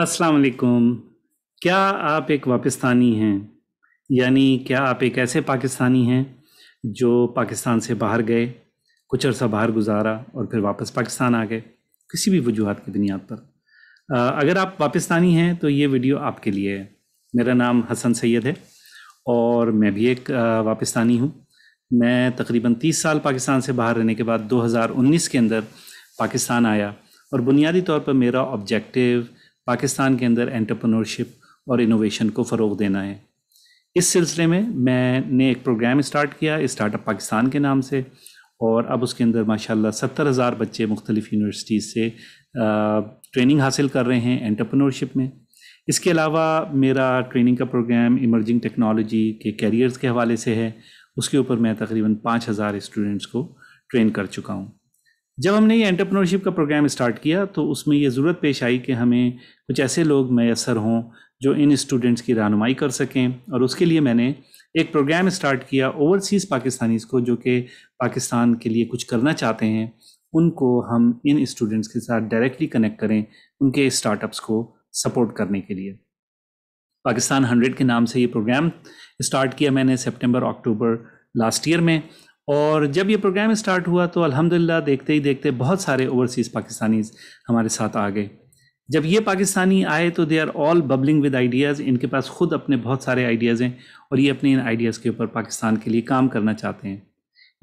अस्सलाम वालेकुम क्या आप एक वापस्तानी हैं यानी क्या आप एक ऐसे पाकिस्तानी हैं जो पाकिस्तान से बाहर गए कुछ अरसा बाहर गुजारा और फिर वापस पाकिस्तान आ गए किसी भी वजूहत की बुनियाद पर अगर आप पाकिस्तानी हैं तो ये वीडियो आपके लिए है मेरा नाम हसन सैयद है और मैं भी एक वापस्तानी हूँ मैं तकरीबन 30 साल पाकिस्तान से बाहर रहने के बाद 2019 के अंदर पाकिस्तान आया और बुनियादी तौर पर मेरा ऑब्जेक्टिव पाकिस्तान के अंदर एंटरप्रनोरशिप और इनोवेशन को फ़रोग देना है इस सिलसिले में मैंने एक प्रोग्राम स्टार्ट किया स्टार्टअप पाकिस्तान के नाम से और अब उसके अंदर माशाल्लाह सत्तर हज़ार बच्चे मुख्तलिफ़ यूनिवर्सिटीज़ से ट्रेनिंग हासिल कर रहे हैं एंटरप्रनोरशिप में इसके अलावा मेरा ट्रेनिंग का प्रोग्राम इमर्जिंग टेक्नोलॉजी के कैरियर्स के हवाले से है उसके ऊपर मैं तकरीबन पाँच हज़ार स्टूडेंट्स को ट्रेन कर चुका हूँ जब हमने ये एंटरप्रेन्योरशिप का प्रोग्राम स्टार्ट किया तो उसमें ये ज़रूरत पेश आई कि हमें कुछ ऐसे लोग मैसर हों जो इन स्टूडेंट्स की रहनुमाई कर सकें और उसके लिए मैंने एक प्रोग्राम स्टार्ट किया ओवरसीज़ पाकिस्तानीज़ को जो कि पाकिस्तान के लिए कुछ करना चाहते हैं उनको हम इन स्टूडेंट्स के साथ डायरेक्टली कनेक्ट करें उनके स्टार्टअप्स को सपोर्ट करने के लिए पाकिस्तान हंड्रेड के नाम से ये प्रोग्राम स्टार्ट किया मैंने सितंबर अक्टूबर लास्ट ईयर में और जब ये प्रोग्राम स्टार्ट हुआ तो अल्हम्दुलिल्लाह देखते ही देखते बहुत सारे ओवरसीज़ पाकिस्तानीज़ हमारे साथ आ गए जब ये पाकिस्तानी आए तो they are all bubbling with ideas इनके पास खुद अपने बहुत सारे आइडियाज़ हैं और ये अपने इन आइडियाज़ के ऊपर पाकिस्तान के लिए काम करना चाहते हैं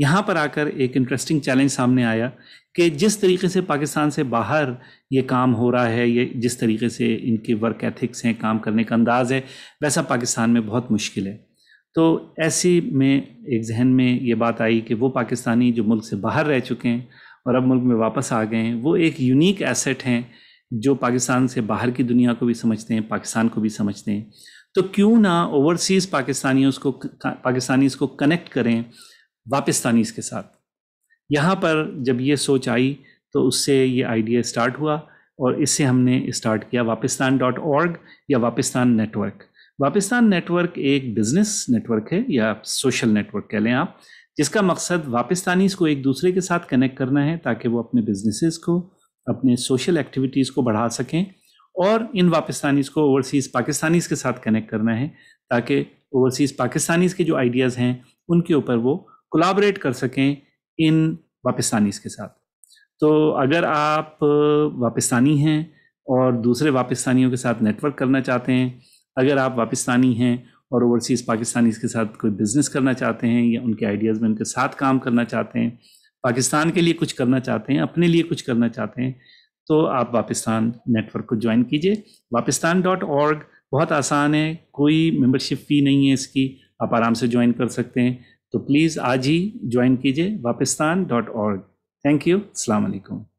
यहाँ पर आकर एक इंटरेस्टिंग चैलेंज सामने आया कि जिस तरीके से पाकिस्तान से बाहर ये काम हो रहा है ये जिस तरीके से इनके वर्क एथिक्स हैं काम करने का अंदाज़ है वैसा पाकिस्तान में बहुत मुश्किल है तो ऐसे में एक जहन में ये बात आई कि वो पाकिस्तानी जो मुल्क से बाहर रह चुके हैं और अब मुल्क में वापस आ गए हैं वो एक यूनिक एसेट हैं जो पाकिस्तान से बाहर की दुनिया को भी समझते हैं पाकिस्तान को भी समझते हैं तो क्यों ना ओवरसीज़ पाकिस्तानी उसको पाकिस्तानी इसको कनेक्ट करें वापस्तानीज़ के साथ यहाँ पर जब ये सोच आई तो उससे ये आइडिया स्टार्ट हुआ और इससे हमने स्टार्ट किया वापिस्तान डॉट ऑर्ग या वापिस्तान नेटवर्क वापिस्तान नेटवर्क एक बिजनेस नेटवर्क है या सोशल नेटवर्क कह लें आप जिसका मकसद वापिस्तानीज़ को एक दूसरे के साथ कनेक्ट करना है ताकि वो अपने बिजनेसेस को अपने सोशल एक्टिविटीज़ को बढ़ा सकें और इन वापिस्तानीज़ को ओवरसीज़ पाकिस्तानीज़ के साथ कनेक्ट करना है ताकि ओवरसीज़ पाकिस्तानीज़ के जो आइडियाज़ हैं उनके ऊपर वो कोलाबरेट कर सकें इन वापिस्तानीज़ के साथ तो अगर आप वापिस्तानी हैं और दूसरे वापिस्तानियों के साथ नेटवर्क करना चाहते हैं अगर आप पाकिस्तानी हैं और ओवरसीज़ पाकिस्तानी के साथ कोई बिज़नेस करना चाहते हैं या उनके आइडियाज़ में उनके साथ काम करना चाहते हैं पाकिस्तान के लिए कुछ करना चाहते हैं अपने लिए कुछ करना चाहते हैं तो आप वापिस्तान नेटवर्क को ज्वाइन कीजिए वापिस्तान डॉट ऑर्ग बहुत आसान है कोई मेंबरशिप फ़ी नहीं है इसकी आप आराम से ज्वाइन कर सकते हैं तो प्लीज़ आज ही ज्वाइन कीजिए वापिस्तान डॉट ऑर्ग थैंक यू अलैक्म